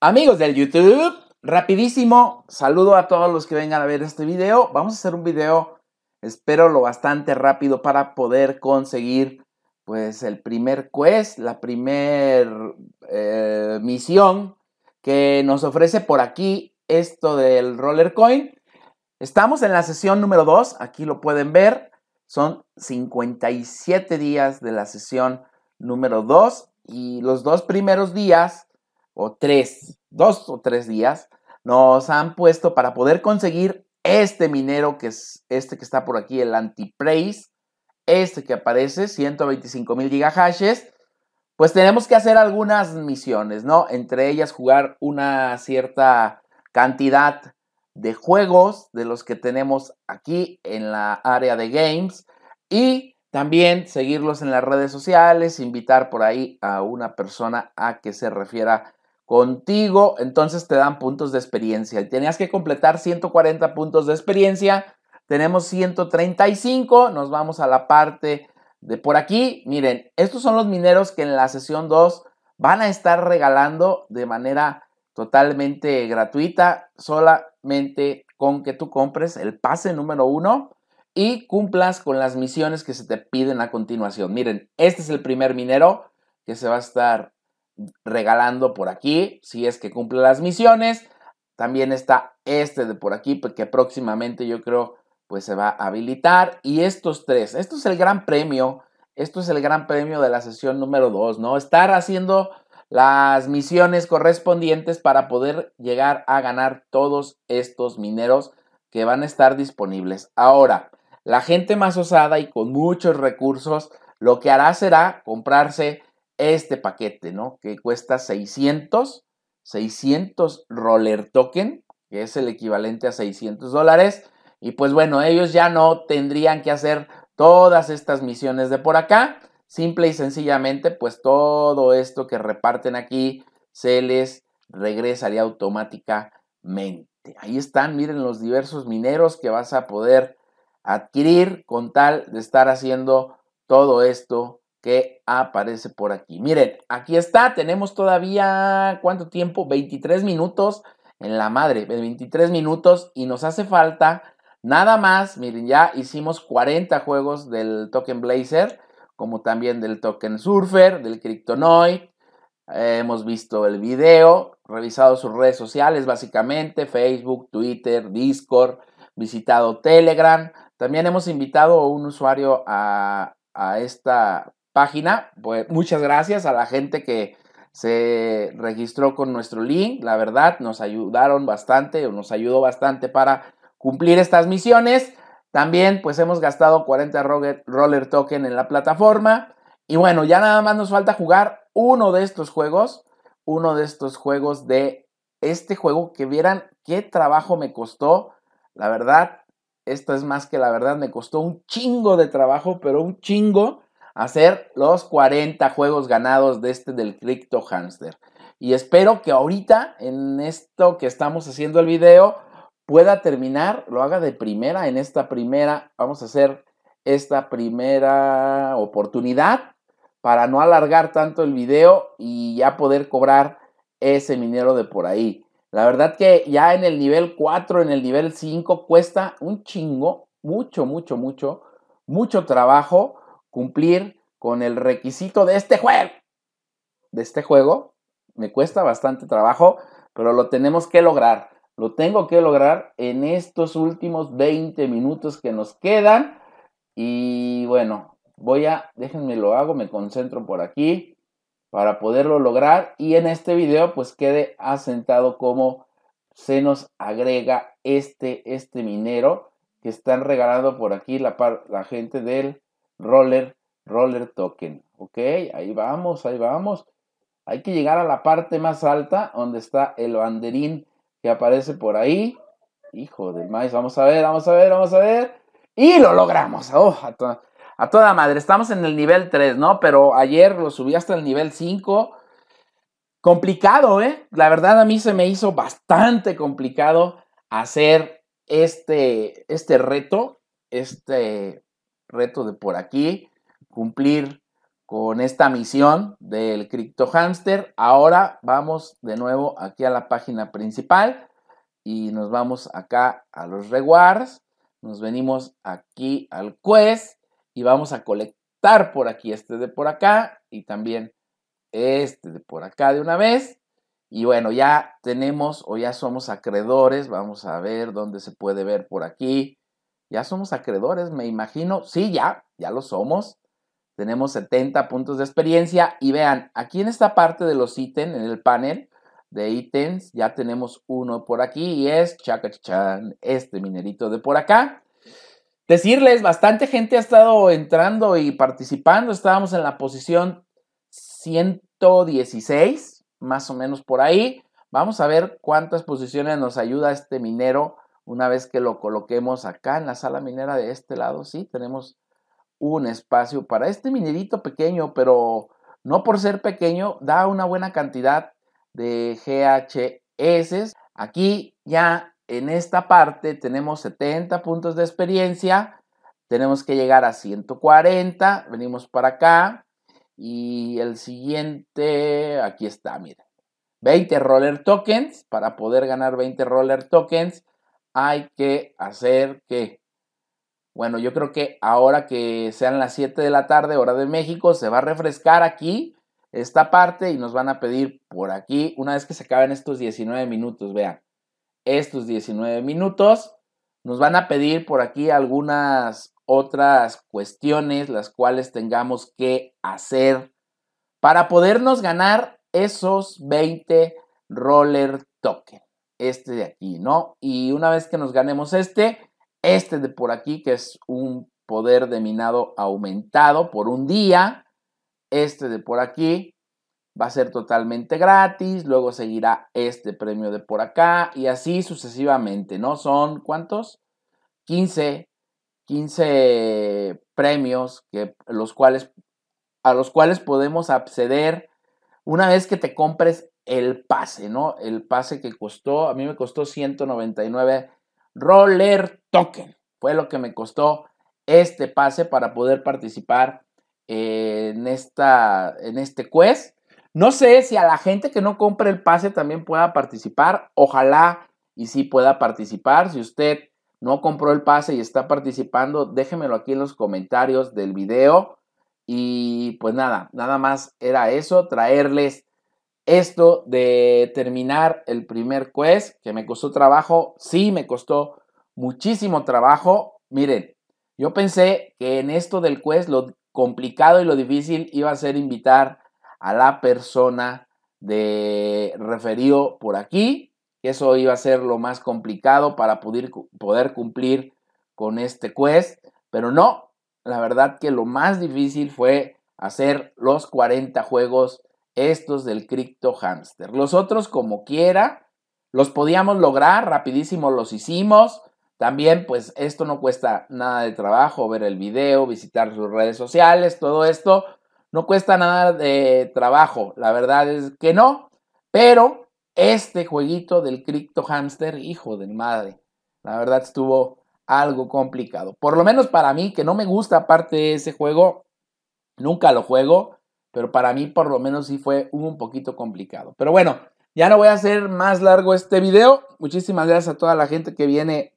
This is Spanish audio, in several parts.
Amigos del YouTube, rapidísimo, saludo a todos los que vengan a ver este video. Vamos a hacer un video, espero lo bastante rápido para poder conseguir pues el primer quest, la primer eh, misión que nos ofrece por aquí esto del Roller Coin. Estamos en la sesión número 2, aquí lo pueden ver, son 57 días de la sesión número 2 y los dos primeros días o tres, dos o tres días, nos han puesto para poder conseguir este minero que es este que está por aquí, el antipraise, este que aparece, 125 mil gigahashes, pues tenemos que hacer algunas misiones, ¿no? Entre ellas jugar una cierta cantidad de juegos de los que tenemos aquí en la área de games y también seguirlos en las redes sociales, invitar por ahí a una persona a que se refiera contigo, entonces te dan puntos de experiencia. Y tenías que completar 140 puntos de experiencia. Tenemos 135, nos vamos a la parte de por aquí. Miren, estos son los mineros que en la sesión 2 van a estar regalando de manera totalmente gratuita, solamente con que tú compres el pase número 1 y cumplas con las misiones que se te piden a continuación. Miren, este es el primer minero que se va a estar regalando por aquí, si es que cumple las misiones. También está este de por aquí, porque pues, próximamente yo creo pues se va a habilitar. Y estos tres, esto es el gran premio, esto es el gran premio de la sesión número 2, ¿no? Estar haciendo las misiones correspondientes para poder llegar a ganar todos estos mineros que van a estar disponibles. Ahora, la gente más osada y con muchos recursos, lo que hará será comprarse este paquete, ¿no? Que cuesta 600, 600 roller token, que es el equivalente a 600 dólares. Y pues bueno, ellos ya no tendrían que hacer todas estas misiones de por acá. Simple y sencillamente, pues todo esto que reparten aquí se les regresaría automáticamente. Ahí están, miren los diversos mineros que vas a poder adquirir con tal de estar haciendo todo esto que aparece por aquí. Miren, aquí está, tenemos todavía, ¿cuánto tiempo? 23 minutos en la madre, 23 minutos y nos hace falta nada más, miren, ya hicimos 40 juegos del token Blazer, como también del token Surfer, del Cryptonoid, eh, hemos visto el video, revisado sus redes sociales básicamente, Facebook, Twitter, Discord, visitado Telegram, también hemos invitado a un usuario a, a esta página. Pues muchas gracias a la gente que se registró con nuestro link. La verdad, nos ayudaron bastante o nos ayudó bastante para cumplir estas misiones. También pues hemos gastado 40 roller token en la plataforma. Y bueno, ya nada más nos falta jugar uno de estos juegos. Uno de estos juegos de este juego que vieran qué trabajo me costó. La verdad, esto es más que la verdad, me costó un chingo de trabajo, pero un chingo hacer los 40 juegos ganados de este del Crypto Hamster. Y espero que ahorita, en esto que estamos haciendo el video, pueda terminar, lo haga de primera, en esta primera, vamos a hacer esta primera oportunidad para no alargar tanto el video y ya poder cobrar ese minero de por ahí. La verdad que ya en el nivel 4, en el nivel 5 cuesta un chingo, mucho, mucho, mucho, mucho trabajo cumplir con el requisito de este juego. De este juego. Me cuesta bastante trabajo, pero lo tenemos que lograr. Lo tengo que lograr en estos últimos 20 minutos que nos quedan. Y bueno, voy a, déjenme lo hago, me concentro por aquí para poderlo lograr. Y en este video pues quede asentado como se nos agrega este, este minero que están regalando por aquí la, la gente del roller, roller token. Ok, ahí vamos, ahí vamos. Hay que llegar a la parte más alta donde está el banderín que aparece por ahí. Hijo del maíz, vamos a ver, vamos a ver, vamos a ver. Y lo logramos. Oh, a, toda madre, estamos en el nivel 3, ¿no? Pero ayer lo subí hasta el nivel 5. Complicado, ¿eh? La verdad a mí se me hizo bastante complicado hacer este, este reto, este, reto de por aquí, cumplir con esta misión del Crypto Hamster. Ahora vamos de nuevo aquí a la página principal y nos vamos acá a los rewards. Nos venimos aquí al quest y vamos a colectar por aquí este de por acá y también este de por acá de una vez. Y bueno, ya tenemos o ya somos acreedores. Vamos a ver dónde se puede ver por aquí ya somos acreedores, me imagino. Sí, ya, ya lo somos. Tenemos 70 puntos de experiencia. Y vean, aquí en esta parte de los ítems, en el panel de ítems, ya tenemos uno por aquí y es chacachachan, este minerito de por acá. Decirles, bastante gente ha estado entrando y participando. Estábamos en la posición 116, más o menos por ahí. Vamos a ver cuántas posiciones nos ayuda este minero una vez que lo coloquemos acá en la sala minera de este lado, sí, tenemos un espacio para este minerito pequeño, pero no por ser pequeño, da una buena cantidad de GHS. Aquí ya en esta parte tenemos 70 puntos de experiencia, tenemos que llegar a 140, venimos para acá y el siguiente, aquí está, miren. 20 roller tokens para poder ganar 20 roller tokens hay que hacer que. Bueno, yo creo que ahora que sean las 7 de la tarde, hora de México, se va a refrescar aquí esta parte y nos van a pedir por aquí, una vez que se acaben estos 19 minutos, vean, estos 19 minutos, nos van a pedir por aquí algunas otras cuestiones las cuales tengamos que hacer para podernos ganar esos 20 roller tokens este de aquí, ¿no? Y una vez que nos ganemos este, este de por aquí, que es un poder de minado aumentado por un día, este de por aquí va a ser totalmente gratis, luego seguirá este premio de por acá y así sucesivamente, ¿no? Son cuántos? 15, 15 premios que, los cuales, a los cuales podemos acceder una vez que te compres el pase, ¿no? El pase que costó, a mí me costó 199 roller token. Fue lo que me costó este pase para poder participar en, esta, en este quest. No sé si a la gente que no compre el pase también pueda participar. Ojalá y si pueda participar. Si usted no compró el pase y está participando, déjenmelo aquí en los comentarios del video. Y pues nada, nada más era eso, traerles esto de terminar el primer quest, que me costó trabajo, sí, me costó muchísimo trabajo. Miren, yo pensé que en esto del quest lo complicado y lo difícil iba a ser invitar a la persona de referido por aquí, que eso iba a ser lo más complicado para poder, poder cumplir con este quest, pero no, la verdad que lo más difícil fue hacer los 40 juegos estos del Crypto hamster. Los otros como quiera, los podíamos lograr, rapidísimo los hicimos. También pues esto no cuesta nada de trabajo, ver el video, visitar sus redes sociales, todo esto no cuesta nada de trabajo, la verdad es que no, pero este jueguito del Crypto hamster, hijo de madre, la verdad estuvo algo complicado. Por lo menos para mí, que no me gusta aparte de ese juego, nunca lo juego, pero para mí por lo menos sí fue un poquito complicado. Pero bueno, ya no voy a hacer más largo este video. Muchísimas gracias a toda la gente que viene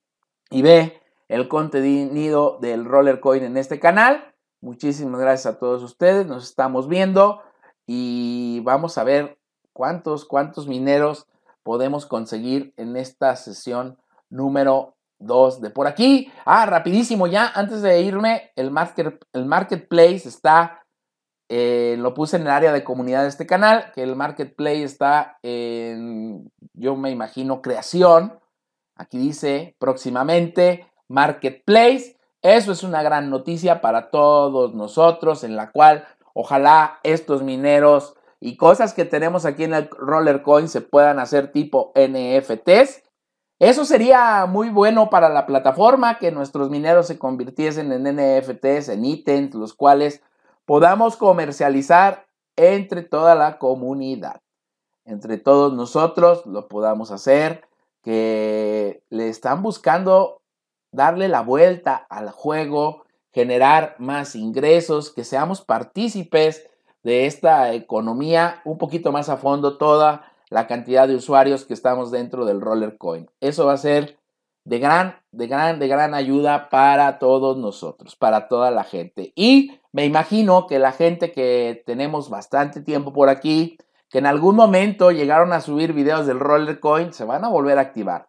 y ve el contenido del Rollercoin en este canal. Muchísimas gracias a todos ustedes. Nos estamos viendo y vamos a ver cuántos, cuántos mineros podemos conseguir en esta sesión número 2 de por aquí. Ah, rapidísimo ya, antes de irme, el, el marketplace está eh, lo puse en el área de comunidad de este canal, que el Marketplace está en, yo me imagino, creación. Aquí dice próximamente Marketplace. Eso es una gran noticia para todos nosotros, en la cual ojalá estos mineros y cosas que tenemos aquí en el Roller Coin se puedan hacer tipo NFTs. Eso sería muy bueno para la plataforma, que nuestros mineros se convirtiesen en NFTs, en ítems, los cuales podamos comercializar entre toda la comunidad. Entre todos nosotros lo podamos hacer, que le están buscando darle la vuelta al juego, generar más ingresos, que seamos partícipes de esta economía un poquito más a fondo toda la cantidad de usuarios que estamos dentro del roller coin. Eso va a ser de gran, de gran, de gran ayuda para todos nosotros, para toda la gente. Y me imagino que la gente que tenemos bastante tiempo por aquí, que en algún momento llegaron a subir videos del roller coin, se van a volver a activar.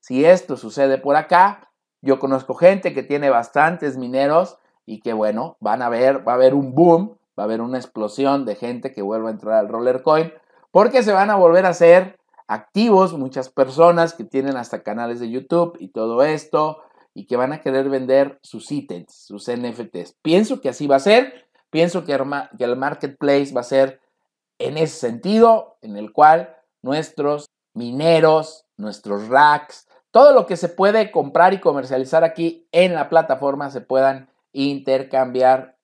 Si esto sucede por acá, yo conozco gente que tiene bastantes mineros y que bueno, van a ver, va a haber un boom, va a haber una explosión de gente que vuelva a entrar al roller coin, porque se van a volver a hacer activos, muchas personas que tienen hasta canales de YouTube y todo esto, y que van a querer vender sus ítems, sus NFTs. Pienso que así va a ser, pienso que, que el marketplace va a ser en ese sentido, en el cual nuestros mineros, nuestros racks, todo lo que se puede comprar y comercializar aquí en la plataforma se puedan intercambiar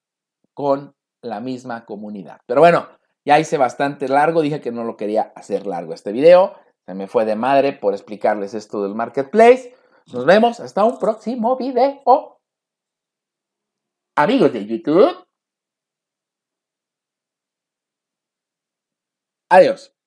con la misma comunidad. Pero bueno, ya hice bastante largo, dije que no lo quería hacer largo este video. Se me fue de madre por explicarles esto del marketplace. Nos vemos hasta un próximo video. Amigos de YouTube. Adiós.